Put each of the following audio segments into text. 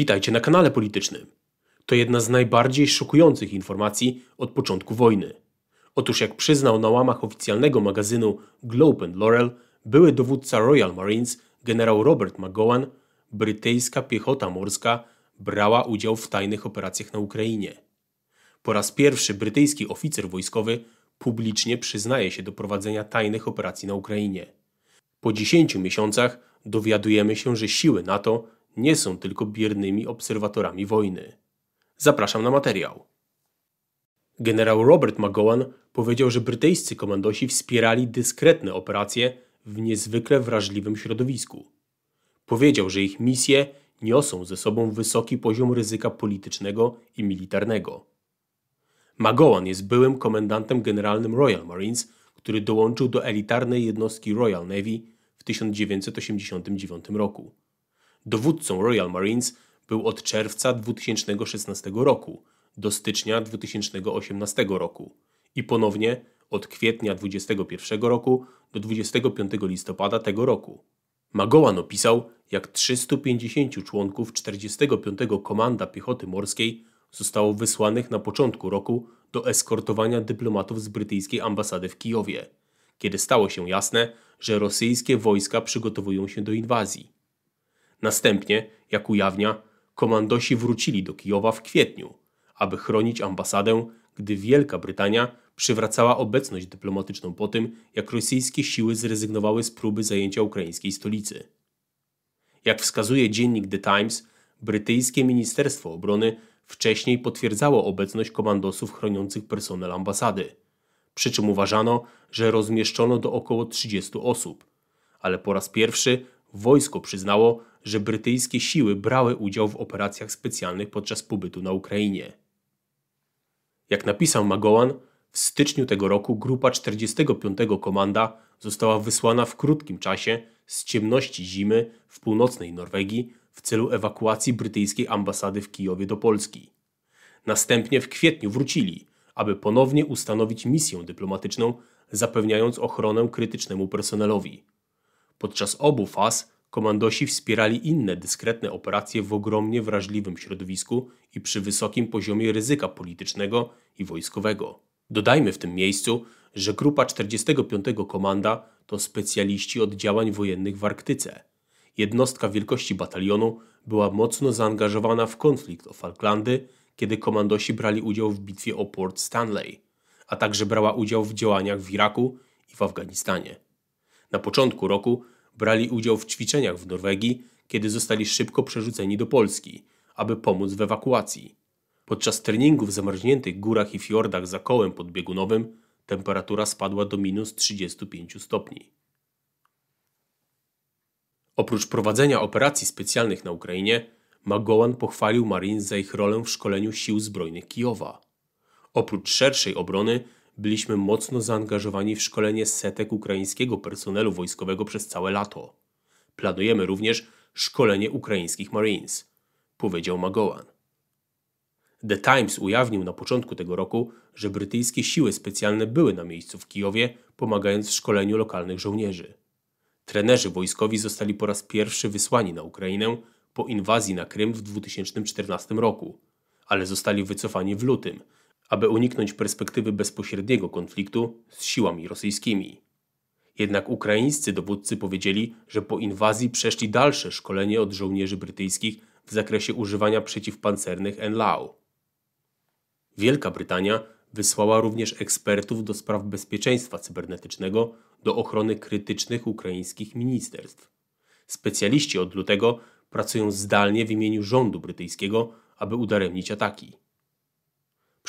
Witajcie na kanale politycznym. To jedna z najbardziej szokujących informacji od początku wojny. Otóż jak przyznał na łamach oficjalnego magazynu Globe and Laurel były dowódca Royal Marines generał Robert McGowan, brytyjska piechota morska brała udział w tajnych operacjach na Ukrainie. Po raz pierwszy brytyjski oficer wojskowy publicznie przyznaje się do prowadzenia tajnych operacji na Ukrainie. Po 10 miesiącach dowiadujemy się, że siły NATO nie są tylko biernymi obserwatorami wojny. Zapraszam na materiał. Generał Robert McGowan powiedział, że brytyjscy komandosi wspierali dyskretne operacje w niezwykle wrażliwym środowisku. Powiedział, że ich misje niosą ze sobą wysoki poziom ryzyka politycznego i militarnego. McGowan jest byłym komendantem generalnym Royal Marines, który dołączył do elitarnej jednostki Royal Navy w 1989 roku. Dowódcą Royal Marines był od czerwca 2016 roku do stycznia 2018 roku i ponownie od kwietnia 2021 roku do 25 listopada tego roku. Magowan opisał, jak 350 członków 45 Komanda Piechoty Morskiej zostało wysłanych na początku roku do eskortowania dyplomatów z brytyjskiej ambasady w Kijowie, kiedy stało się jasne, że rosyjskie wojska przygotowują się do inwazji. Następnie, jak ujawnia, komandosi wrócili do Kijowa w kwietniu, aby chronić ambasadę, gdy Wielka Brytania przywracała obecność dyplomatyczną po tym, jak rosyjskie siły zrezygnowały z próby zajęcia ukraińskiej stolicy. Jak wskazuje dziennik The Times, brytyjskie Ministerstwo Obrony wcześniej potwierdzało obecność komandosów chroniących personel ambasady. Przy czym uważano, że rozmieszczono do około 30 osób, ale po raz pierwszy Wojsko przyznało, że brytyjskie siły brały udział w operacjach specjalnych podczas pobytu na Ukrainie. Jak napisał Magowan, w styczniu tego roku grupa 45 Komanda została wysłana w krótkim czasie z ciemności zimy w północnej Norwegii w celu ewakuacji brytyjskiej ambasady w Kijowie do Polski. Następnie w kwietniu wrócili, aby ponownie ustanowić misję dyplomatyczną, zapewniając ochronę krytycznemu personelowi. Podczas obu faz komandosi wspierali inne dyskretne operacje w ogromnie wrażliwym środowisku i przy wysokim poziomie ryzyka politycznego i wojskowego. Dodajmy w tym miejscu, że Grupa 45 Komanda to specjaliści od działań wojennych w Arktyce. Jednostka wielkości batalionu była mocno zaangażowana w konflikt o Falklandy, kiedy komandosi brali udział w bitwie o Port Stanley, a także brała udział w działaniach w Iraku i w Afganistanie na początku roku brali udział w ćwiczeniach w Norwegii, kiedy zostali szybko przerzuceni do Polski, aby pomóc w ewakuacji. Podczas treningu w zamarzniętych górach i fiordach za kołem podbiegunowym temperatura spadła do minus 35 stopni. Oprócz prowadzenia operacji specjalnych na Ukrainie, Magołan pochwalił Marines za ich rolę w szkoleniu sił zbrojnych Kijowa. Oprócz szerszej obrony, byliśmy mocno zaangażowani w szkolenie setek ukraińskiego personelu wojskowego przez całe lato. Planujemy również szkolenie ukraińskich Marines, powiedział Magowan. The Times ujawnił na początku tego roku, że brytyjskie siły specjalne były na miejscu w Kijowie, pomagając w szkoleniu lokalnych żołnierzy. Trenerzy wojskowi zostali po raz pierwszy wysłani na Ukrainę po inwazji na Krym w 2014 roku, ale zostali wycofani w lutym – aby uniknąć perspektywy bezpośredniego konfliktu z siłami rosyjskimi. Jednak ukraińscy dowódcy powiedzieli, że po inwazji przeszli dalsze szkolenie od żołnierzy brytyjskich w zakresie używania przeciwpancernych NLAW. Wielka Brytania wysłała również ekspertów do spraw bezpieczeństwa cybernetycznego do ochrony krytycznych ukraińskich ministerstw. Specjaliści od lutego pracują zdalnie w imieniu rządu brytyjskiego, aby udaremnić ataki.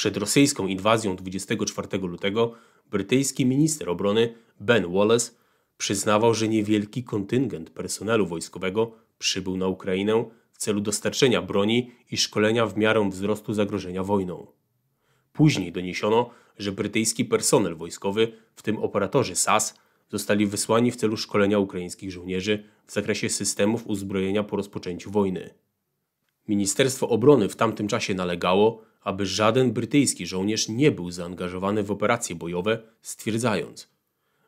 Przed rosyjską inwazją 24 lutego brytyjski minister obrony Ben Wallace przyznawał, że niewielki kontyngent personelu wojskowego przybył na Ukrainę w celu dostarczenia broni i szkolenia w miarę wzrostu zagrożenia wojną. Później doniesiono, że brytyjski personel wojskowy, w tym operatorzy SAS, zostali wysłani w celu szkolenia ukraińskich żołnierzy w zakresie systemów uzbrojenia po rozpoczęciu wojny. Ministerstwo Obrony w tamtym czasie nalegało, aby żaden brytyjski żołnierz nie był zaangażowany w operacje bojowe, stwierdzając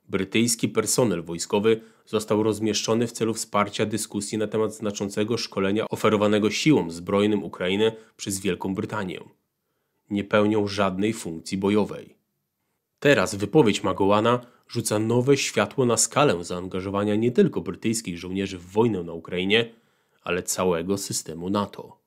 Brytyjski personel wojskowy został rozmieszczony w celu wsparcia dyskusji na temat znaczącego szkolenia oferowanego siłom zbrojnym Ukrainy przez Wielką Brytanię. Nie pełnią żadnej funkcji bojowej. Teraz wypowiedź Magołana rzuca nowe światło na skalę zaangażowania nie tylko brytyjskich żołnierzy w wojnę na Ukrainie, ale całego systemu NATO.